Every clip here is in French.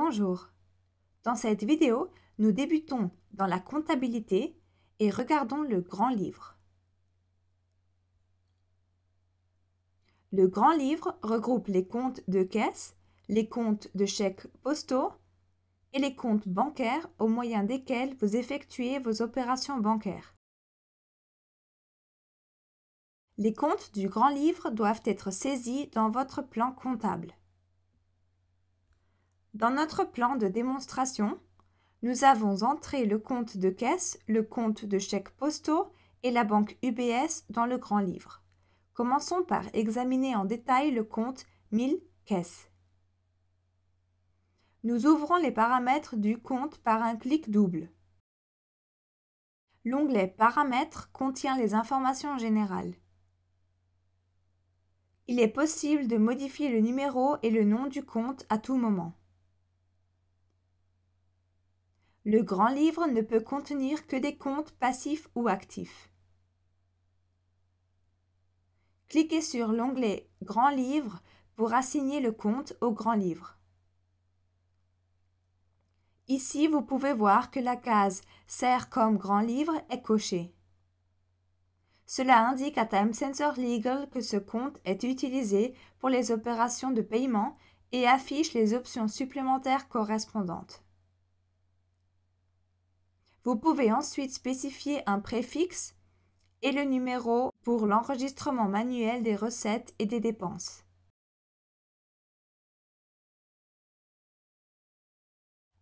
Bonjour. Dans cette vidéo, nous débutons dans la comptabilité et regardons le grand livre. Le grand livre regroupe les comptes de caisse, les comptes de chèques postaux et les comptes bancaires au moyen desquels vous effectuez vos opérations bancaires. Les comptes du grand livre doivent être saisis dans votre plan comptable. Dans notre plan de démonstration, nous avons entré le compte de caisse, le compte de chèque postaux et la banque UBS dans le grand livre. Commençons par examiner en détail le compte 1000 caisse. Nous ouvrons les paramètres du compte par un clic double. L'onglet Paramètres contient les informations générales. Il est possible de modifier le numéro et le nom du compte à tout moment. Le grand livre ne peut contenir que des comptes passifs ou actifs. Cliquez sur l'onglet Grand livre pour assigner le compte au grand livre. Ici, vous pouvez voir que la case Sert comme grand livre est cochée. Cela indique à TimeSensor Legal que ce compte est utilisé pour les opérations de paiement et affiche les options supplémentaires correspondantes. Vous pouvez ensuite spécifier un préfixe et le numéro pour l'enregistrement manuel des recettes et des dépenses.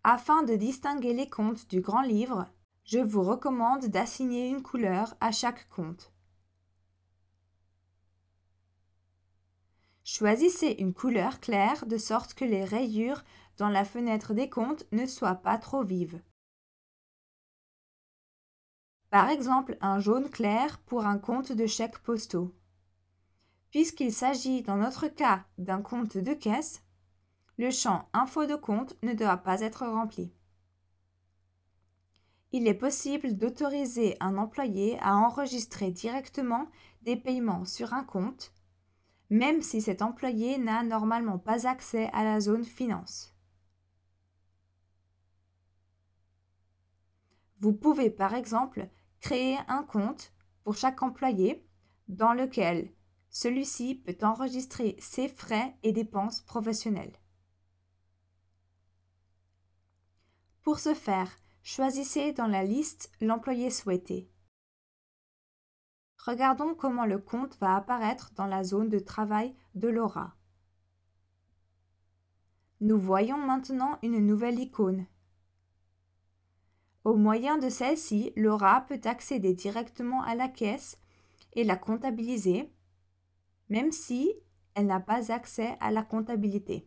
Afin de distinguer les comptes du grand livre, je vous recommande d'assigner une couleur à chaque compte. Choisissez une couleur claire de sorte que les rayures dans la fenêtre des comptes ne soient pas trop vives par exemple un jaune clair pour un compte de chèques postaux. Puisqu'il s'agit dans notre cas d'un compte de caisse, le champ Info de compte ne doit pas être rempli. Il est possible d'autoriser un employé à enregistrer directement des paiements sur un compte, même si cet employé n'a normalement pas accès à la zone finance. Vous pouvez par exemple créer un compte pour chaque employé dans lequel celui-ci peut enregistrer ses frais et dépenses professionnelles. Pour ce faire, choisissez dans la liste l'employé souhaité. Regardons comment le compte va apparaître dans la zone de travail de Laura. Nous voyons maintenant une nouvelle icône, au moyen de celle-ci, Laura peut accéder directement à la caisse et la comptabiliser, même si elle n'a pas accès à la comptabilité.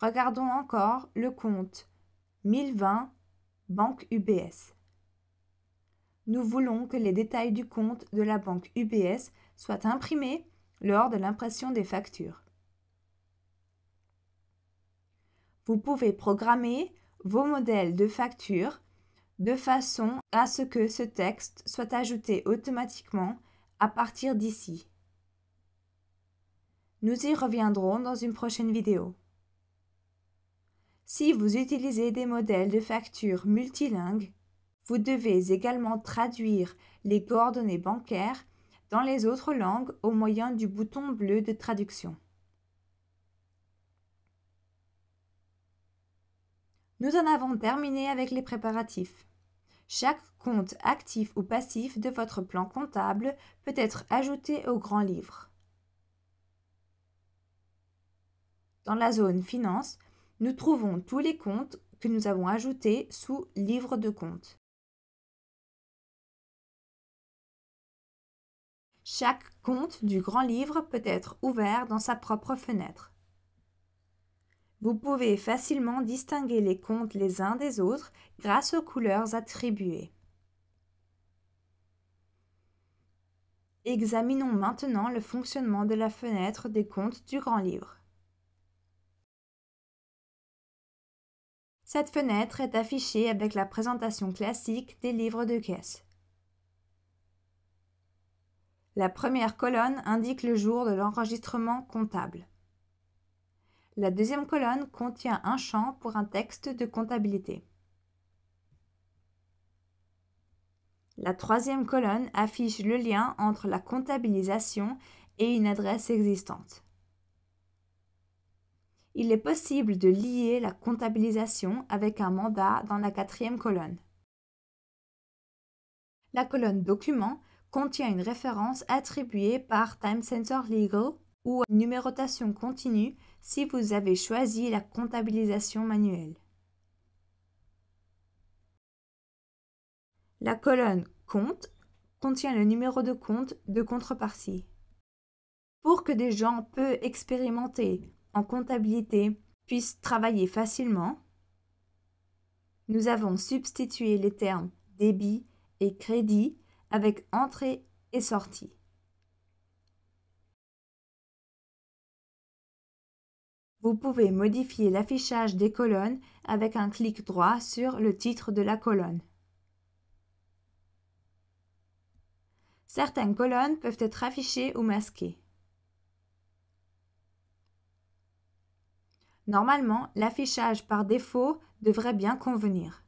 Regardons encore le compte 1020 Banque UBS. Nous voulons que les détails du compte de la banque UBS soient imprimés lors de l'impression des factures. Vous pouvez programmer vos modèles de facture de façon à ce que ce texte soit ajouté automatiquement à partir d'ici. Nous y reviendrons dans une prochaine vidéo. Si vous utilisez des modèles de facture multilingues, vous devez également traduire les coordonnées bancaires dans les autres langues au moyen du bouton bleu de traduction. Nous en avons terminé avec les préparatifs. Chaque compte actif ou passif de votre plan comptable peut être ajouté au grand livre. Dans la zone Finances, nous trouvons tous les comptes que nous avons ajoutés sous Livre de compte. Chaque compte du grand livre peut être ouvert dans sa propre fenêtre. Vous pouvez facilement distinguer les comptes les uns des autres grâce aux couleurs attribuées. Examinons maintenant le fonctionnement de la fenêtre des comptes du Grand Livre. Cette fenêtre est affichée avec la présentation classique des livres de caisse. La première colonne indique le jour de l'enregistrement comptable. La deuxième colonne contient un champ pour un texte de comptabilité. La troisième colonne affiche le lien entre la comptabilisation et une adresse existante. Il est possible de lier la comptabilisation avec un mandat dans la quatrième colonne. La colonne Documents contient une référence attribuée par Time Sensor Legal ou numérotation continue si vous avez choisi la comptabilisation manuelle. La colonne Compte contient le numéro de compte de contrepartie. Pour que des gens peu expérimentés en comptabilité puissent travailler facilement, nous avons substitué les termes débit et crédit avec entrée et sortie. Vous pouvez modifier l'affichage des colonnes avec un clic droit sur le titre de la colonne. Certaines colonnes peuvent être affichées ou masquées. Normalement, l'affichage par défaut devrait bien convenir.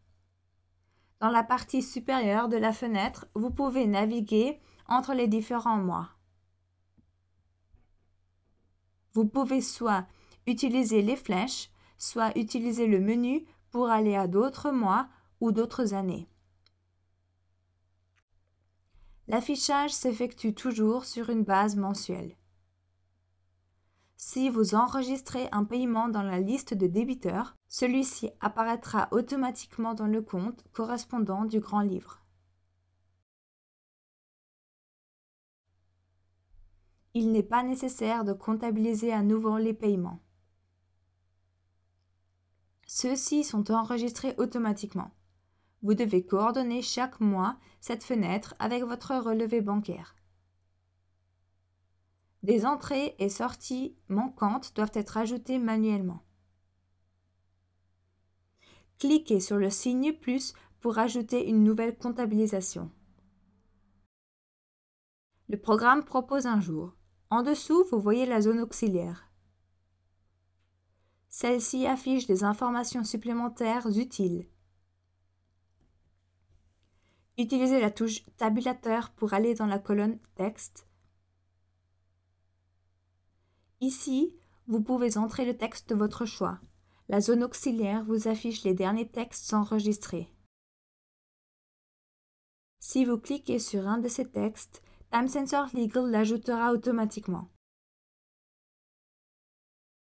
Dans la partie supérieure de la fenêtre, vous pouvez naviguer entre les différents mois. Vous pouvez soit Utilisez les flèches, soit utilisez le menu pour aller à d'autres mois ou d'autres années. L'affichage s'effectue toujours sur une base mensuelle. Si vous enregistrez un paiement dans la liste de débiteurs, celui-ci apparaîtra automatiquement dans le compte correspondant du grand livre. Il n'est pas nécessaire de comptabiliser à nouveau les paiements ceux-ci sont enregistrés automatiquement. Vous devez coordonner chaque mois cette fenêtre avec votre relevé bancaire. Des entrées et sorties manquantes doivent être ajoutées manuellement. Cliquez sur le signe plus pour ajouter une nouvelle comptabilisation. Le programme propose un jour. En dessous, vous voyez la zone auxiliaire. Celle-ci affiche des informations supplémentaires utiles. Utilisez la touche Tabulateur pour aller dans la colonne Texte. Ici, vous pouvez entrer le texte de votre choix. La zone auxiliaire vous affiche les derniers textes enregistrés. Si vous cliquez sur un de ces textes, TimeSensor Legal l'ajoutera automatiquement.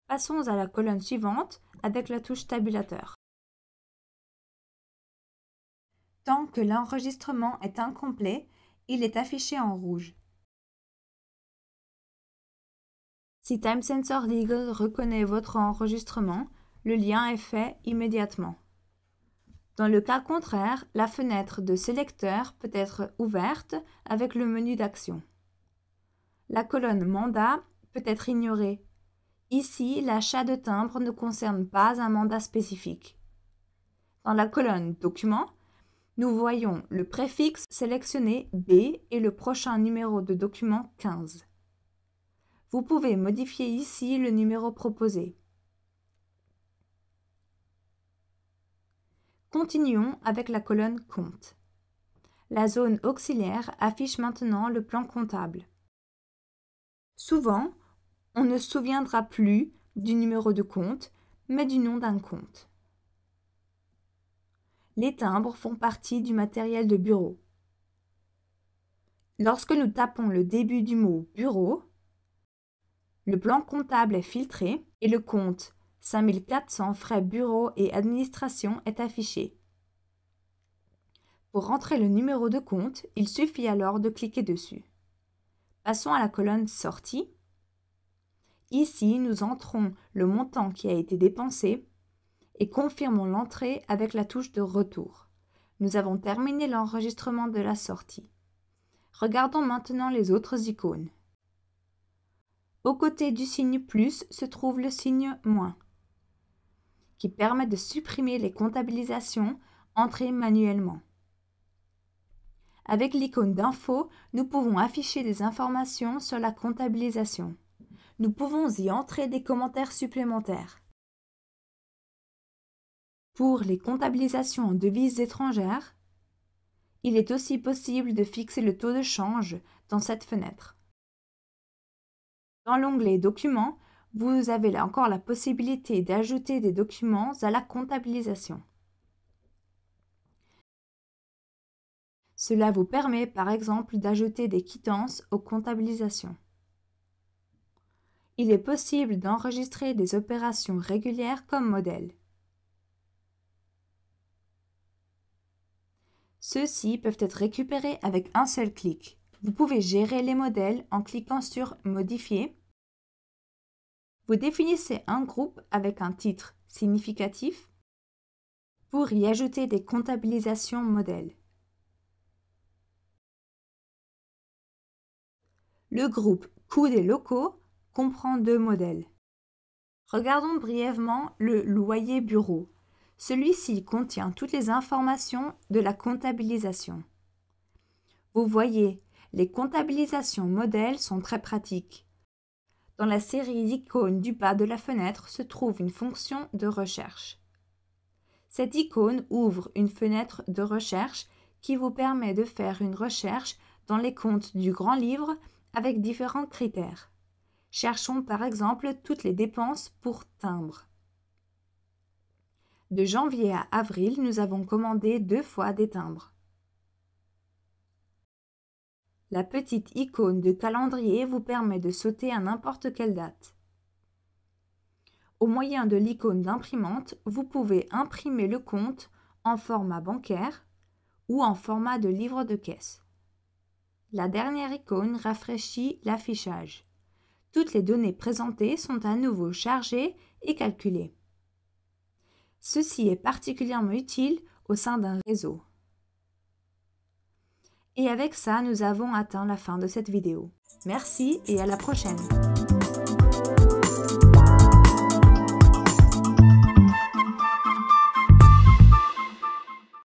Passons à la colonne suivante avec la touche tabulateur. Tant que l'enregistrement est incomplet, il est affiché en rouge. Si Time Sensor Legal reconnaît votre enregistrement, le lien est fait immédiatement. Dans le cas contraire, la fenêtre de sélecteur peut être ouverte avec le menu d'action. La colonne Mandat peut être ignorée Ici, l'achat de timbre ne concerne pas un mandat spécifique. Dans la colonne Documents, nous voyons le préfixe sélectionné B et le prochain numéro de document 15. Vous pouvez modifier ici le numéro proposé. Continuons avec la colonne Compte. La zone auxiliaire affiche maintenant le plan comptable. Souvent, on ne se souviendra plus du numéro de compte, mais du nom d'un compte. Les timbres font partie du matériel de bureau. Lorsque nous tapons le début du mot bureau, le plan comptable est filtré et le compte 5400 frais bureau et administration est affiché. Pour rentrer le numéro de compte, il suffit alors de cliquer dessus. Passons à la colonne Sortie Ici, nous entrons le montant qui a été dépensé et confirmons l'entrée avec la touche de retour. Nous avons terminé l'enregistrement de la sortie. Regardons maintenant les autres icônes. Aux côté du signe plus se trouve le signe moins, qui permet de supprimer les comptabilisations entrées manuellement. Avec l'icône d'info, nous pouvons afficher des informations sur la comptabilisation nous pouvons y entrer des commentaires supplémentaires. Pour les comptabilisations en devises étrangères, il est aussi possible de fixer le taux de change dans cette fenêtre. Dans l'onglet Documents, vous avez là encore la possibilité d'ajouter des documents à la comptabilisation. Cela vous permet par exemple d'ajouter des quittances aux comptabilisations il est possible d'enregistrer des opérations régulières comme modèle. Ceux-ci peuvent être récupérés avec un seul clic. Vous pouvez gérer les modèles en cliquant sur Modifier. Vous définissez un groupe avec un titre significatif pour y ajouter des comptabilisations modèles. Le groupe Coût des locaux comprend deux modèles. Regardons brièvement le loyer bureau. Celui-ci contient toutes les informations de la comptabilisation. Vous voyez, les comptabilisations modèles sont très pratiques. Dans la série d'icônes du bas de la fenêtre se trouve une fonction de recherche. Cette icône ouvre une fenêtre de recherche qui vous permet de faire une recherche dans les comptes du grand livre avec différents critères. Cherchons par exemple toutes les dépenses pour timbre. De janvier à avril, nous avons commandé deux fois des timbres. La petite icône de calendrier vous permet de sauter à n'importe quelle date. Au moyen de l'icône d'imprimante, vous pouvez imprimer le compte en format bancaire ou en format de livre de caisse. La dernière icône rafraîchit l'affichage toutes les données présentées sont à nouveau chargées et calculées. Ceci est particulièrement utile au sein d'un réseau. Et avec ça, nous avons atteint la fin de cette vidéo. Merci et à la prochaine